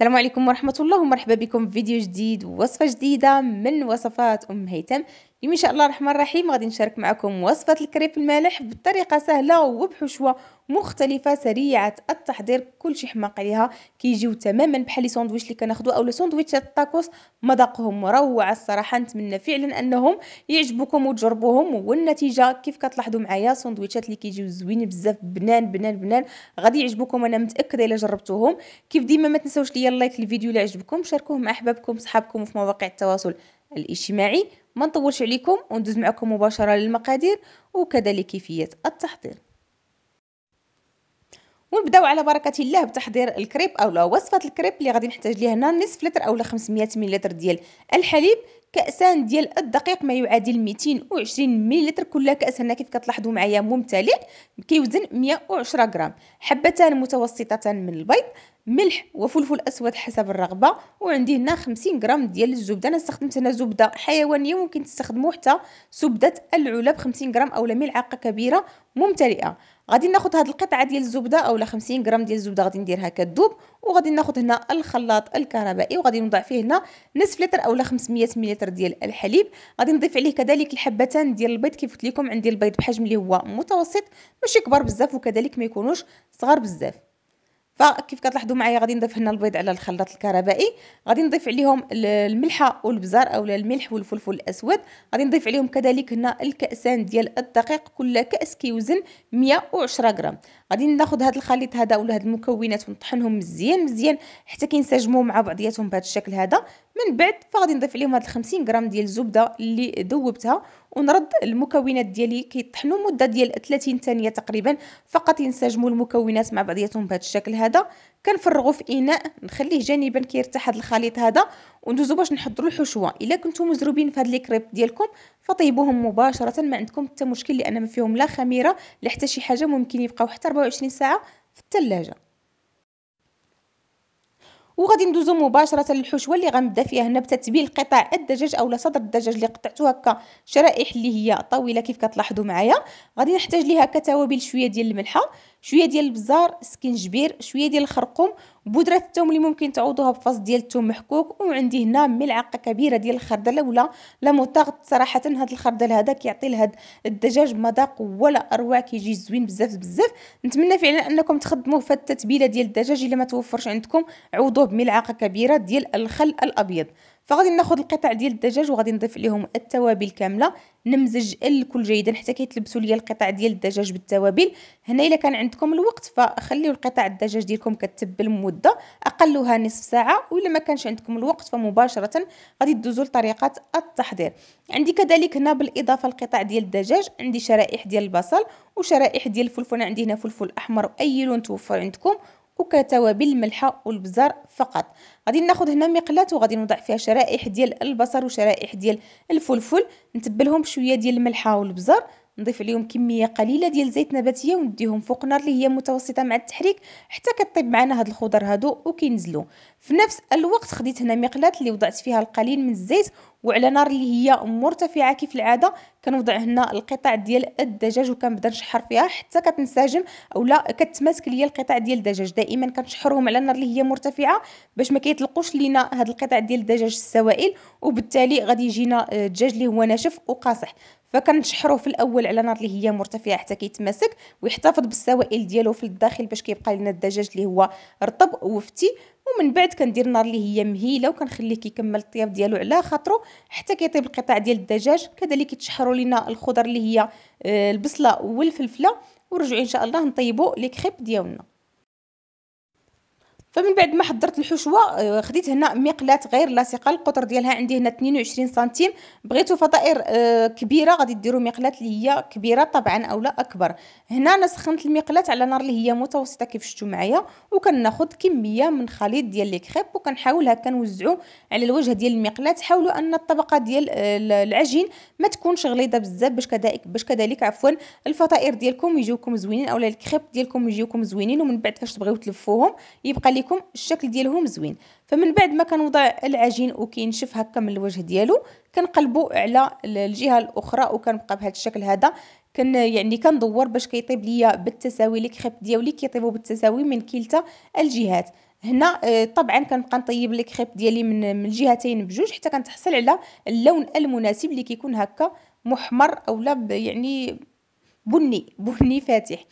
السلام عليكم ورحمة الله ومرحبا بكم في فيديو جديد ووصفة جديدة من وصفات أم هيثم اليوم ان شاء الله الرحمن الرحيم غادي نشارك معكم وصفه الكريب المالح بطريقه سهله وبحشوه مختلفه سريعه التحضير كلشي حماق عليها كيجيو تماما بحال لي ساندويتش اللي كناخذو اولا لي ساندويتشات الطاكوس مذاقهم مروعه الصراحه نتمنى فعلا انهم يعجبوكم وتجربوهم والنتيجه كيف كتلاحظوا معايا ساندويتشات اللي كيجيو زوين بزاف بنان بنان بنان غادي يعجبوكم انا متاكده الا جربتوهم كيف ديما ما تنساوش ليا اللايك للفيديو الا عجبكم شاركوه مع احبابكم صحابكم وفي مواقع التواصل الاجتماعي ما نطولش عليكم وندوز معكم مباشرة للمقادير وكذلك كيفيه التحضير ونبداو على بركه الله بتحضير الكريب اولا وصفه الكريب اللي غادي نحتاج ليه هنا نصف لتر اولا 500 ملل ديال الحليب كاسان ديال الدقيق ما يعادل 220 ملل كل كاس هنا كيف كتلاحظوا معايا ممتلئ كيوزن 110 غرام حبتان متوسطتان من البيض ملح وفلفل اسود حسب الرغبه وعندي هنا 50 غرام ديال الزبده انا استخدمت هنا زبده حيوانيه ممكن تستخدموا حتى زبده العلب 50 غرام اولا ملعقه كبيره ممتلئه غادي ناخذ هاد القطعه ديال الزبده اولا 50 غرام ديال الزبده غادي نديرها كذوب وغادي ناخذ هنا الخلاط الكهربائي وغادي نوضع فيه هنا نصف لتر اولا 500 مليلتر ديال الحليب غادي نضيف عليه كذلك الحبتان ديال البيض كيف قلت لكم عندي البيض بحجم اللي هو متوسط ماشي كبار بزاف وكذلك ما يكونوش صغار بزاف فكيف كتلاحظوا معايا غادي نضيف هنا البيض على الخلاط الكهربائي غادي نضيف عليهم الملحه والبزار اولا الملح والفلفل الاسود غادي نضيف عليهم كذلك هنا الكاسان ديال الدقيق كل كاس كيوزن 110 غرام غادي ناخذ هذا الخليط هذا ولا هاد المكونات ونطحنهم مزيان مزيان حتى كينسجموا مع بعضياتهم بهذا الشكل هذا من بعد فغادي نضيف عليهم هاد 50 غرام ديال الزبده اللي ذوبتها ونرد المكونات ديالي كيطحنوا مده ديال 30 ثانيه تقريبا فقط ينسجموا المكونات مع بعضياتهم بهذا الشكل هذا كنفرغوا في اناء نخليه جانبا كيرتاح هاد الخليط هذا وندوزو باش نحضروا الحشوه الا كنتو مزروبين في هاد لي كريب ديالكم فطيبوهم مباشره ما عندكم حتى مشكل لان ما فيهم لا خميره لا حتى شي حاجه ممكن يبقاو حتى 24 ساعه في الثلاجه وغادي ندوزو مباشره للحشوه اللي غنبدا فيها هنا بتتبيل قطع الدجاج اولا صدر الدجاج اللي قطعته هكا شرائح اللي هي طويله كيف كتلاحظوا معايا غادي نحتاج ليها كتوابل شويه ديال الملحه شويه ديال البزار سكنجبير شويه ديال الخرقوم بودره الثوم اللي ممكن تعوضوها بفص ديال الثوم محكوك وعندي هنا ملعقه كبيره ديال الخردله ولا لا صراحه هاد الخردل هذا كيعطي لهاد الدجاج مذاق ولا اروع كيجي زوين بزاف بزاف نتمنى فعلا انكم تخدموه في التتبيله ديال الدجاج الا ما توفرش عندكم عوضوه بملعقه كبيره ديال الخل الابيض فغادي ناخذ القطع ديال الدجاج وغادي نضيف ليهم التوابل كامله نمزج الكل جيدا حتى كيتلبسوا ليا القطع ديال الدجاج بالتوابل هنا الا كان عندكم الوقت فخليو القطع الدجاج ديالكم كتبل مده اقلها نصف ساعه والا ما كانش عندكم الوقت فمباشره غادي تدوزوا لطريقه التحضير عندي كذلك هنا بالاضافه القطع ديال الدجاج عندي شرائح ديال البصل وشرائح ديال الفلفل انا عندي هنا فلفل احمر اي لون توفر عندكم وكتوابل الملحه والبزار فقط غادي ناخذ هنا مقله وغادي نوضع فيها شرائح ديال البصل وشرائح ديال الفلفل نتبلهم بشويه ديال الملحه والبزار نضيف عليهم كميه قليله ديال زيت نباتيه ونديهم فوق نار اللي هي متوسطه مع التحريك حتى كطيب معنا هاد الخضر هادو وكينزلوا في نفس الوقت خديت هنا مقلاه اللي وضعت فيها القليل من الزيت وعلى نار اللي هي مرتفعه كيف العاده كنوضع هنا القطع ديال الدجاج وكنبدا نشحر فيها حتى كتنسجم اولا كتماسك ليا القطع ديال الدجاج دائما كنشحرهم على نار اللي هي مرتفعه باش ما كيطلقوش لينا هاد القطع ديال الدجاج السوائل وبالتالي غادي يجينا الدجاج آه، اللي هو ناشف وقاصح فكنشحرو في الاول على نار اللي هي مرتفعه حتى كيتماسك ويحتفظ بالسوائل ديالو في الداخل باش كيبقى لنا الدجاج اللي هو رطب وفتي ومن بعد كندير النار اللي هي مهيله وكنخليه كيكمل الطياب ديالو على خاطرو حتى كيطيب القطع ديال الدجاج كذلك يتشحروا لينا الخضر اللي هي آه، البصله والفلفله ورجعوا ان شاء الله نطيبوا لي كريب ديالنا فمن بعد ما حضرت الحشوه آه، خديت هنا مقلاه غير لاصقه القطر ديالها عندي هنا 22 سنتيم بغيتو فطائر آه، كبيره غادي ديروا مقلاه اللي هي كبيره طبعا اولا اكبر هنا انا سخنت المقلاه على نار اللي هي متوسطه كيف شفتوا معايا وكناخذ كميه من خليط ديال لي كريب وكنحاول هكا نوزعو على الوجه ديال المقلاه حاولوا ان الطبقه ديال آه، العجين ما تكونش غليظه بزاف باش كذلك باش كذلك عفوا الفطائر ديالكم يجيوكم زوينين اولا الكريب ديالكم يجيوكم زوينين ومن بعد فاش تبغيو تلفوهم يبقى لكم الشكل ديالهم زوين فمن بعد ما كنوضع العجين وكينشف هكا من الوجه ديالو كنقلبو على الجهه الاخرى وكنبقى بهذا الشكل هذا كن يعني كندور باش كيطيب ليا بالتساوي لي كريب ديالي كيطيبو بالتساوي من كلتا الجهات هنا آه، طبعا كنبقى نطيب لي كريب ديالي من الجهتين بجوج حتى كنتحصل على اللون المناسب اللي كيكون هكا محمر اولا يعني بني بني فاتح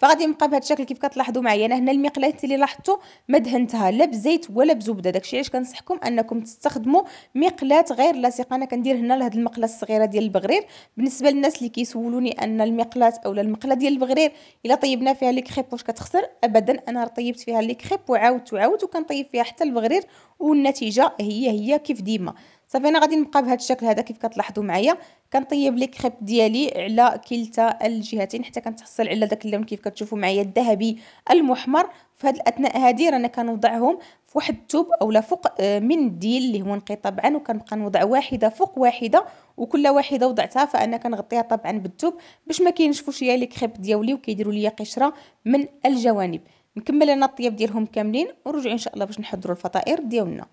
فغادي نبقى بهذا الشكل كيف كتلاحظوا معايا انا هنا المقلات اللي لاحظتوا ما دهنتها لا بزيت ولا بزبده داكشي علاش كنصحكم انكم تستخدموا مقلات غير لاصقه انا كندير هنا لهاد المقله الصغيره ديال البغرير بالنسبه للناس اللي كيسولوني ان المقلات اولا المقله ديال البغرير الا طيبنا فيها لي كريب واش كتخسر ابدا انا طيبت فيها لي كريب وعاودت وعاودت وكنطيب فيها حتى البغرير والنتيجه هي هي كيف ديما صافي انا غادي نبقى بهذا الشكل هذا كيف كتلاحظوا معايا كنطيب لي كريب ديالي على كلتا الجهتين حتى كنتحصل على داك اللون كيف كتشوفوا معايا الذهبي المحمر في هاد الاثناء هادي رانا كنوضعهم في واحد التوب اولا فوق آه، منديل اللي هو نقي طبعا وكنبقى نوضع واحده فوق واحده وكل واحده وضعتها فانا كنغطيها طبعا بالتوب باش ما كينشفوش ليا لي كريب ديالي وكيديروا ليا قشره من الجوانب نكمل انا الطياب ديالهم كاملين ونرجع ان شاء الله باش نحضروا الفطائر ديالنا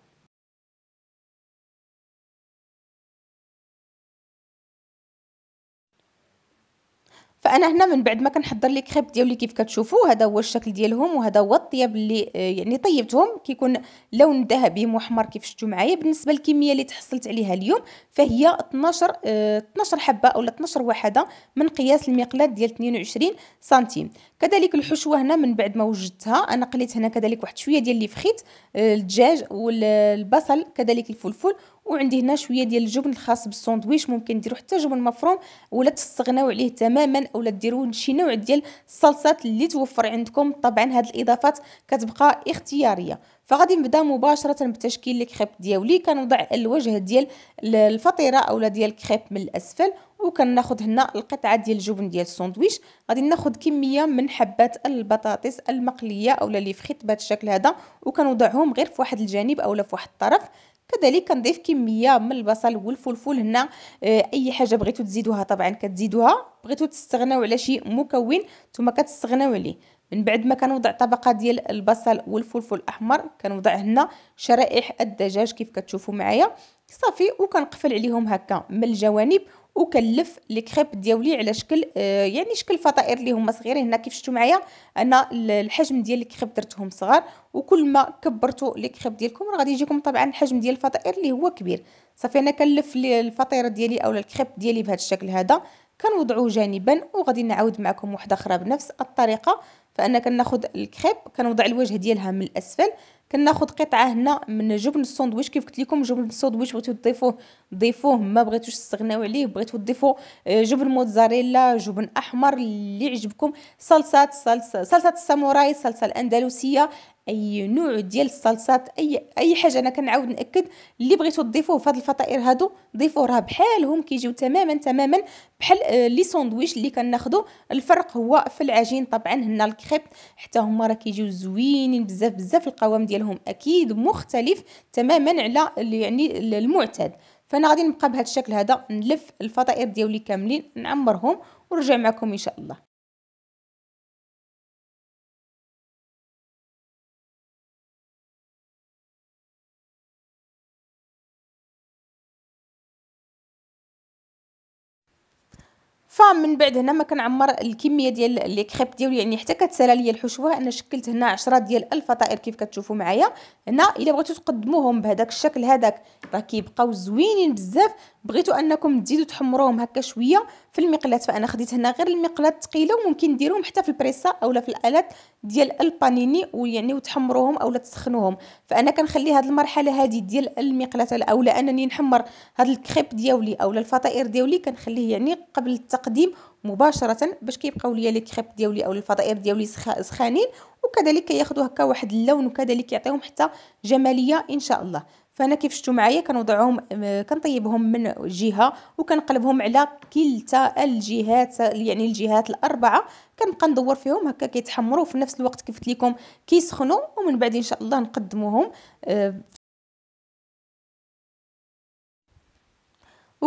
فانا هنا من بعد ما كنحضر لي كريب ديالي كيف كتشوفوا هذا هو الشكل ديالهم وهذا هو الطياب اللي آه، يعني طيبتهم كيكون لون ذهبي محمر كيف شفتوا معايا بالنسبه للكميه اللي تحصلت عليها اليوم فهي 12 اه 12 حبه اولا 12 وحده من قياس المقلاه ديال 22 سنتيم كذلك الحشوه هنا من بعد ما وجدتها انا قليت هنا كذلك واحد شويه ديال لي فخيت آه، الدجاج والبصل كذلك الفلفل وعندي هنا شويه ديال الجبن الخاص بالساندويش ممكن ديروا حتى جبن مفروم ولا تستغناو عليه تماما اولا ديروا شي نوع ديال الصلصات اللي توفر عندكم طبعا هاد الاضافات كتبقى اختياريه فغادي نبدا مباشره بتشكيل الكريب ديالي كنوضع الوجه ديال الفطيره اولا ديال الكريب من الاسفل وكناخذ هنا القطعه ديال الجبن ديال الساندويش غادي ناخذ كميه من حبات البطاطس المقليه اولا لي فخيط بهذا الشكل هذا وكنوضعهم غير في واحد الجانب اولا في واحد الطرف كذلك كنضيف كميه من البصل والفلفل هنا آه، اي حاجه بغيتو تزيدوها طبعا كتزيدوها بغيتو تستغناو على شي مكون ثم كتستغناو عليه من بعد ما كنوضع طبقه ديال البصل والفلفل الاحمر كنوضع هنا شرائح الدجاج كيف كتشوفوا معايا صافي وكنقفل عليهم هكا من الجوانب وكلف لي كريب ديالي على شكل آه يعني شكل فطائر اللي هما صغيرين هنا كيف شفتوا معايا انا الحجم ديال الكريب درتهم صغار وكل ما كبرتوا لي كريب ديالكم راه غادي يجيكم طبعا الحجم ديال الفطائر اللي هو كبير صافي انا لي الفطيره ديالي اولا الكريب ديالي بهذا الشكل هذا كنوضعو جانبا وغادي نعاود معكم واحده اخرى بنفس الطريقه فانا كناخذ الكريب كنوضع الوجه ديالها من الاسفل كناخذ قطعه هنا من جبن الساندويتش كيف قلت لكم جبن الساندويتش بغيتو تضيفوه ضيفوه ما بغيتوش تستغناو عليه بغيتو تضيفوا آه، جبن موتزاريلا جبن احمر اللي عجبكم صلصات صلصه صلصه الساموراي صلصه الاندلسيه اي نوع ديال الصلصات اي اي حاجه انا كنعاود ناكد اللي بغيتو تضيفوه فهاد الفطائر هادو ضيفوه راه بحالهم كيجيو تماما تماما بحال آه، لي ساندويش اللي كناخدو الفرق هو في العجين طبعا هنا الكريب حتى هما راه كيجيو زوينين بزاف بزاف القوام ديالهم اكيد مختلف تماما على يعني المعتاد فانا غادي نبقى بهذا الشكل هذا نلف الفطائر ديالي كاملين نعمرهم ونرجع معكم ان شاء الله فمن بعد هنا ما كنعمر الكميه ديال لي كريب ديالي يعني حتى كتسالى ليا الحشوه انا شكلت هنا 10 ديال الفطائر كيف كتشوفوا معايا هنا الا بغيتو تقدموهم بهذاك الشكل هذاك راه كيبقاو زوينين بزاف بغيتوا انكم تزيدوا تحمروهم هكا شويه في المقلات فانا خديت هنا غير المقلات الثقيله وممكن ديروهم حتى في البريسا اولا في الالات ديال البانيني ويعني وتحمروهم اولا تسخنوهم فانا كنخلي هذه المرحله هذه ديال المقلات الاولى انني نحمر هذا الكريب ديالي اولا الفطائر ديالي كنخليه يعني قبل التقديم مباشره باش كيبقاو ليا لي كريب ديالي اولا الفطائر ديالي سخانين وكذلك ياخذوا هكا واحد اللون وكذلك يعطيهم حتى جماليه ان شاء الله فانا كيف شفتوا معايا كنوضعهم آه، كنطيبهم من جهه وكنقلبهم على كلتا الجهات يعني الجهات الاربعه كنبقى ندور فيهم هكا كيتحمروا في نفس الوقت كيف لكم كيسخنوا ومن بعد ان شاء الله نقدموهم آه،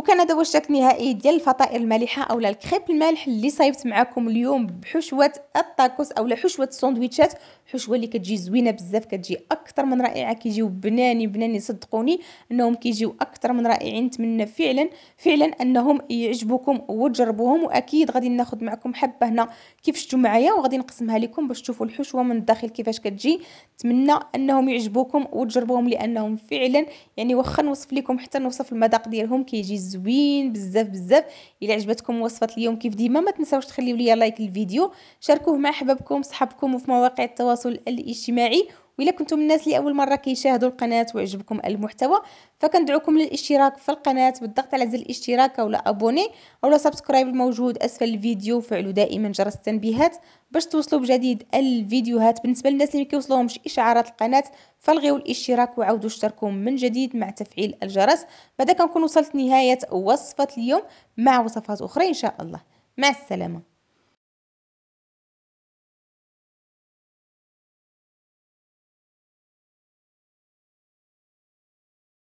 وكان هذا هو الشكل النهائي ديال الفطائر المالحه اولا الكريب المالح اللي صايبت معكم اليوم بحشوه الطاكوس اولا حشوه السندويتشات حشوه اللي كتجي زوينه بزاف كتجي اكثر من رائعه كيجيو بناني بناني صدقوني انهم كيجيو اكثر من رائعين نتمنى فعلا فعلا انهم يعجبوكم وتجربوهم واكيد غادي ناخذ معكم حبه هنا كيف شفتوا معايا وغادي نقسمها لكم باش تشوفوا الحشوه من الداخل كيفاش كتجي نتمنى انهم يعجبوكم وتجربوهم لانهم فعلا يعني واخا نوصف لكم حتى نوصف المذاق ديالهم كيجي زوين بزاف بزاف الى عجبتكم وصفه اليوم كيف ديما ما تنساوش تخليو ليا لايك للفيديو شاركوه مع احبابكم صحابكم وفي مواقع التواصل الاجتماعي وإلا كنتم من الناس اللي أول مرة كيشاهدوا القناة وعجبكم المحتوى فكندعوكم للاشتراك في القناة بالضغط على زر الاشتراك أو أبوني أو سبسكرايب الموجود أسفل الفيديو فعلوا دائما جرس التنبيهات باش توصلوا بجديد الفيديوهات بالنسبة للناس اللي مكيوصلوهمش إشعارات القناة فالغيو الاشتراك وعودوا اشتركوا من جديد مع تفعيل الجرس بعد كنكون وصلت نهاية وصفة اليوم مع وصفات أخرى إن شاء الله مع السلامة